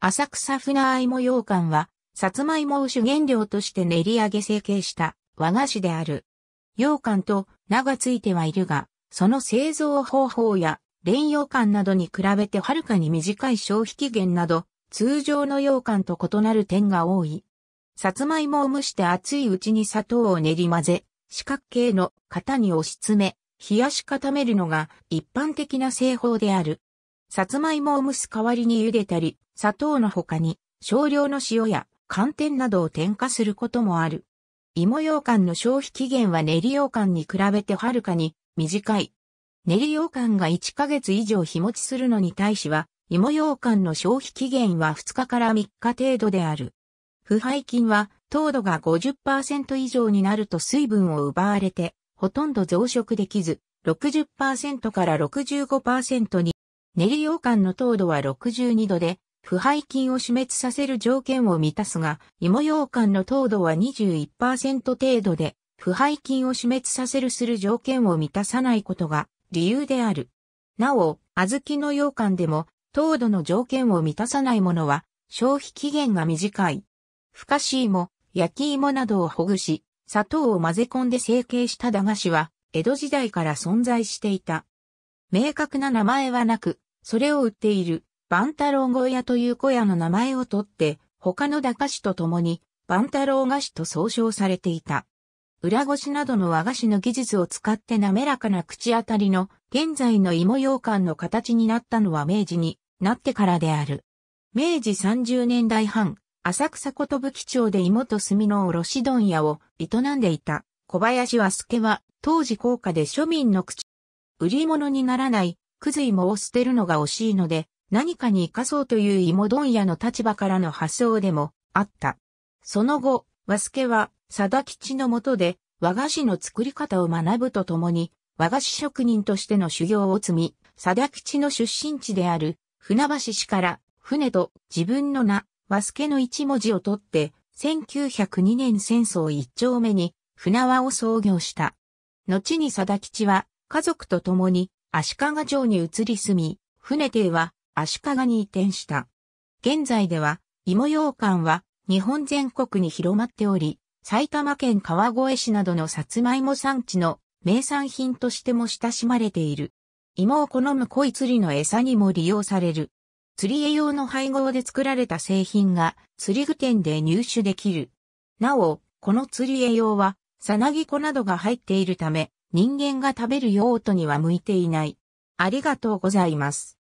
浅草船合芋羊羹は、さつまいもを主原料として練り上げ成形した和菓子である。羊羹と名がついてはいるが、その製造方法や連羊羹などに比べてはるかに短い消費期限など、通常の羊羹と異なる点が多い。さつまいもを蒸して熱いうちに砂糖を練り混ぜ、四角形の型に押し詰め、冷やし固めるのが一般的な製法である。さつまいもを蒸す代わりに茹でたり、砂糖の他に少量の塩や寒天などを添加することもある。芋羊羹の消費期限は練り羊羹に比べてはるかに短い。練り羊羹が1ヶ月以上日持ちするのに対しは、芋羊羹の消費期限は2日から3日程度である。腐敗菌は糖度が50%以上になると水分を奪われて、ほとんど増殖できず、60%から65%に、練り羊羹の糖度は62度で、腐敗菌を死滅させる条件を満たすが、芋羊羹の糖度は21%程度で、腐敗菌を死滅させるする条件を満たさないことが理由である。なお、小豆の羊羹でも、糖度の条件を満たさないものは、消費期限が短い。ふかし芋、焼き芋などをほぐし、砂糖を混ぜ込んで成形した駄菓子は、江戸時代から存在していた。明確な名前はなく、それを売っている万太郎小屋という小屋の名前をとって、他の駄菓子と共に、万太郎菓子と総称されていた。裏ごしなどの和菓子の技術を使って滑らかな口当たりの現在の芋洋館の形になったのは明治になってからである。明治30年代半、浅草ことぶき町で芋と炭の卸問屋を営んでいた小林和助は当時高価で庶民の口、売り物にならない、くず芋を捨てるのが惜しいので、何かに生かそうという芋問屋の立場からの発想でもあった。その後、和助は、田吉のもとで、和菓子の作り方を学ぶとともに、和菓子職人としての修行を積み、田吉の出身地である、船橋市から、船と自分の名、和助の一文字を取って、1902年戦争一丁目に、船輪を創業した。後に田吉は、家族と共に、足利城に移り住み、船亭は、足利に移転した。現在では、芋羊羹は日本全国に広まっており、埼玉県川越市などのさつまいも産地の名産品としても親しまれている。芋を好む濃い釣りの餌にも利用される。釣り絵用の配合で作られた製品が釣り具店で入手できる。なお、この釣り絵用は、さなぎ粉などが入っているため、人間が食べる用途には向いていない。ありがとうございます。